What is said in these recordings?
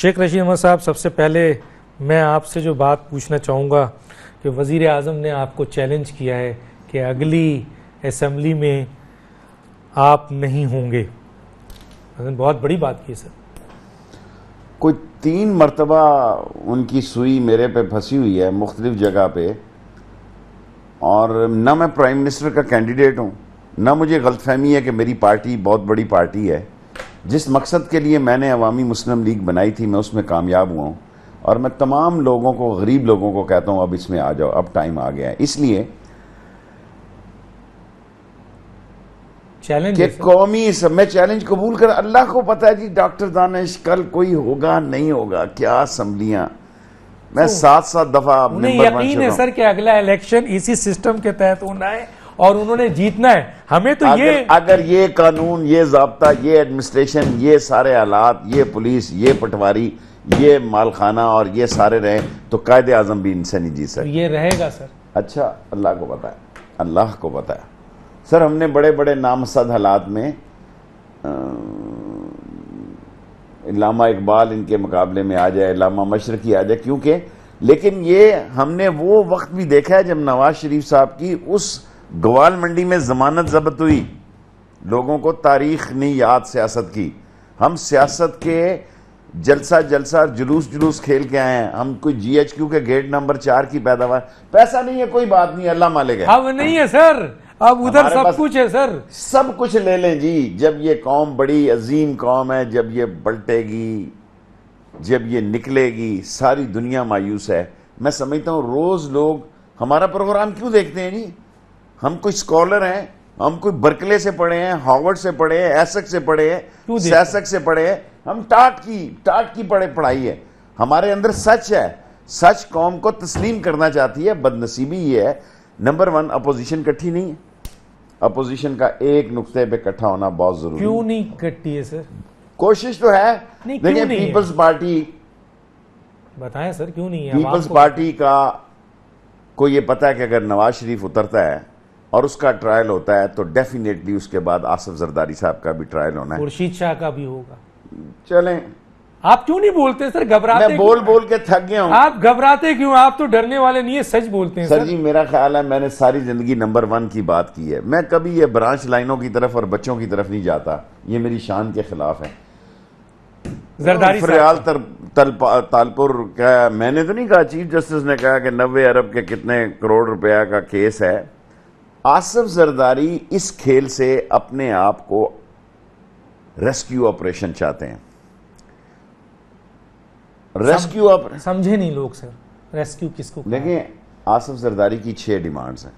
शेख रशीद अहमद साहब सबसे पहले मैं आपसे जो बात पूछना चाहूँगा कि वज़ी अजम ने आपको चैलेंज किया है कि अगली असम्बली में आप नहीं होंगे बहुत बड़ी बात की सर कोई तीन मरतबा उनकी सुई मेरे पे फंसी हुई है मुख्तलिफ जगह पे और ना मैं प्राइम मिनिस्टर का कैंडिडेट हूँ ना मुझे गलतफहमी है कि मेरी पार्टी बहुत बड़ी पार्टी है जिस मकसद के लिए मैंने अवामी मुस्लिम लीग बनाई थी मैं उसमें कामयाब हुआ हूँ और मैं तमाम लोगों को गरीब लोगों को कहता हूँ अब इसमें आ जाओ अब टाइम आ गया है इसलिए चैलेंज सब कौमी मैं चैलेंज कबूल कर अल्लाह को पता है जी डॉक्टर दानिश कल कोई होगा नहीं होगा क्या असम्बलियाँ मैं सात सात दफा यकीन है सर कि अगला इलेक्शन इसी सिस्टम के तहत होना है और उन्होंने जीतना है हमें तो अगर, ये अगर ये कानून ये जबता ये एडमिनिस्ट्रेशन ये सारे हालात ये पुलिस ये पटवारी ये मालखाना और ये सारे रहे तो कायद आजम भी इनसे नहीं जीत सकते ये रहेगा सर अच्छा अल्लाह को बताया अल्लाह को बताया सर हमने बड़े बड़े नामसद हालात में इलामा इकबाल इनके मुकाबले में आ जाए इलामा मशरकी आ जाए क्योंकि लेकिन ये हमने वो वक्त भी देखा है जब नवाज शरीफ साहब की उस ग्वाल मंडी में जमानत जब्त हुई लोगों को तारीख नहीं याद सियासत की हम सियासत के जलसा जलसा जुलूस जुलूस खेल के आए हैं हम कोई जीएचक्यू के गेट नंबर चार की पैदावार पैसा नहीं है कोई बात नहीं अल्लाह मालिक है अब नहीं है सर अब उधर सब कुछ है सर सब कुछ ले लें जी जब ये कौम बड़ी अजीम कौम है जब ये बलटेगी जब ये निकलेगी सारी दुनिया मायूस है मैं समझता हूँ रोज लोग हमारा प्रोग्राम क्यों देखते हैं जी हम कोई स्कॉलर हैं हम कोई बर्कले से पढ़े हैं हॉवर्ड से पढ़े हैं एसक से पढ़े हैं सैसक से पढ़े हैं हम टाट की टाट की पढ़े पढ़ाई है हमारे अंदर सच है सच कौम को तस्लीम करना चाहती है बदनसीबी ये है नंबर वन अपोजिशन कट्ठी नहीं है अपोजिशन का एक नुकते पे इकट्ठा होना बहुत जरूरी क्यों नहीं कट्टी है सर कोशिश तो है देखिए पीपल्स पार्टी बताएं सर क्यों नहीं है पीपल्स पार्टी का को ये पता है कि अगर नवाज शरीफ उतरता है और उसका ट्रायल होता है तो डेफिनेटली उसके बाद आसफ जरदारी साहब का भी ट्रायल होना है खुर्शीद शाह का भी होगा चलें आप क्यों नहीं बोलते सर घबराते मैं बोल बोल के थक गया हूँ आप घबराते क्यों आप तो डरने वाले नहीं है सच बोलते हैं सर, सर जी मेरा ख्याल है मैंने सारी जिंदगी नंबर वन की बात की है मैं कभी ये ब्रांच लाइनों की तरफ और बच्चों की तरफ नहीं जाता ये मेरी शान के खिलाफ है फरियाल तालपुर का मैंने तो नहीं कहा चीफ जस्टिस ने कहा कि नब्बे अरब के कितने करोड़ रुपया का केस है आसफ जरदारी इस खेल से अपने आप को रेस्क्यू ऑपरेशन चाहते हैं रेस्क्यू ऑपरेशन समझे नहीं लोग सर रेस्क्यू किसको देखें आसफ जरदारी की छह डिमांड्स हैं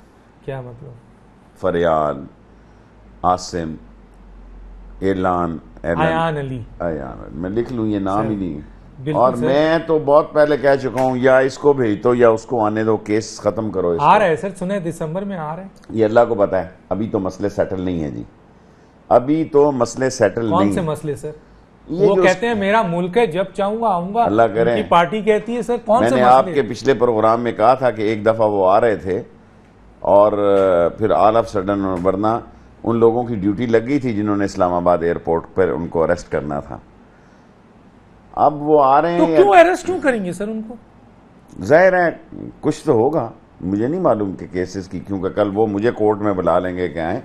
क्या मतलब फरियाल आसिम एलान एलान अली मैं लिख लू ये नाम ही नहीं है और मैं तो बहुत पहले कह चुका हूँ या इसको भेज दो या उसको आने दो केस खत्म करो आ रहा है सर सुने दिसंबर में आ रहे ये अल्लाह को पता है अभी तो मसले सेटल नहीं है जी अभी तो मसले सेटल कौन नहीं से मसले सर वो कहते हैं मेरा मुल्क है जब चाहूंगा आऊंगा अल्लाह करे पार्टी कहती है सर कौन मैंने से आपके पिछले प्रोग्राम में कहा था कि एक दफा वो आ रहे थे और फिर ऑल ऑफ सडन वरना उन लोगों की ड्यूटी लग गई थी जिन्होंने इस्लामाबाद एयरपोर्ट पर उनको अरेस्ट करना था अब वो आ रहे तो हैं तो क्यों अरेस्ट क्यों करेंगे सर उनको जाहिर है कुछ तो होगा मुझे नहीं मालूम कि केसेस की क्योंकि कल वो मुझे कोर्ट में बुला लेंगे क्या है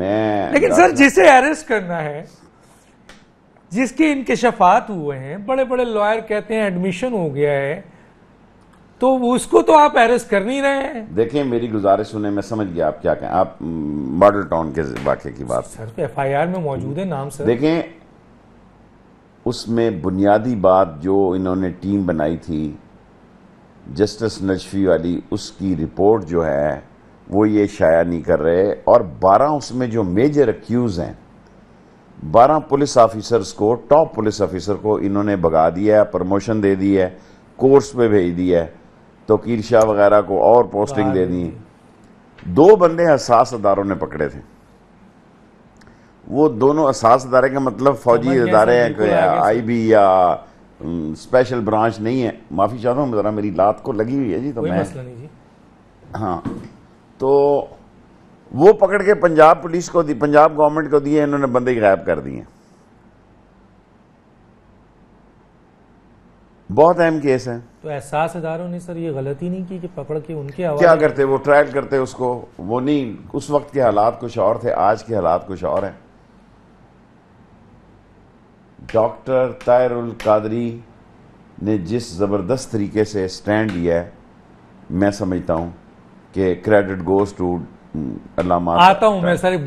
मैं लेकिन सर जिसे अरेस्ट करना है जिसके इंकशफात हुए हैं बड़े बड़े लॉयर कहते हैं एडमिशन हो गया है तो उसको तो आप अरेस्ट कर नहीं रहे हैं देखिए मेरी गुजारिश सुने मैं समझ गया आप क्या कहें आप मॉडल mm, टाउन के वाक्य की बात सर एफ आई आर में मौजूद है नाम सर देखें उसमें बुनियादी बात जो इन्होंने टीम बनाई थी जस्टिस नजफी वाली उसकी रिपोर्ट जो है वो ये शाया नहीं कर रहे और 12 उसमें जो मेजर अक्यूज़ हैं 12 पुलिस ऑफिसर्स को टॉप पुलिस ऑफिसर को इन्होंने भगा दिया है प्रमोशन दे दी है कोर्स पे भेज दिया है तोकीर शाह वगैरह को और पोस्टिंग दे दी है दो बंदे हसास अदारों ने पकड़े थे वो दोनों असास अदारे का मतलब फौजी अदारे हैं आई बी या स्पेशल ब्रांच नहीं है माफ़ी चाहता हूँ ज़रा मेरी लात को लगी हुई है जी तो मैं हाँ तो वो पकड़ के पंजाब पुलिस को दी पंजाब गवर्नमेंट को दिए इन्होंने बंदे गायब कर दिए बहुत अहम केस है तो एहसास इदारों ने सर ये गलती नहीं की कि पकड़ के उनके क्या करते वो ट्रायल करते उसको वो नहीं उस वक्त के हालात कुछ और थे आज के हालात कुछ और हैं डॉक्टर तायरुल कादरी ने जिस ज़बरदस्त तरीके से स्टैंड लिया है मैं समझता हूँ कि क्रेडिट गोज टू अल्लाह आता हूँ मैं सारी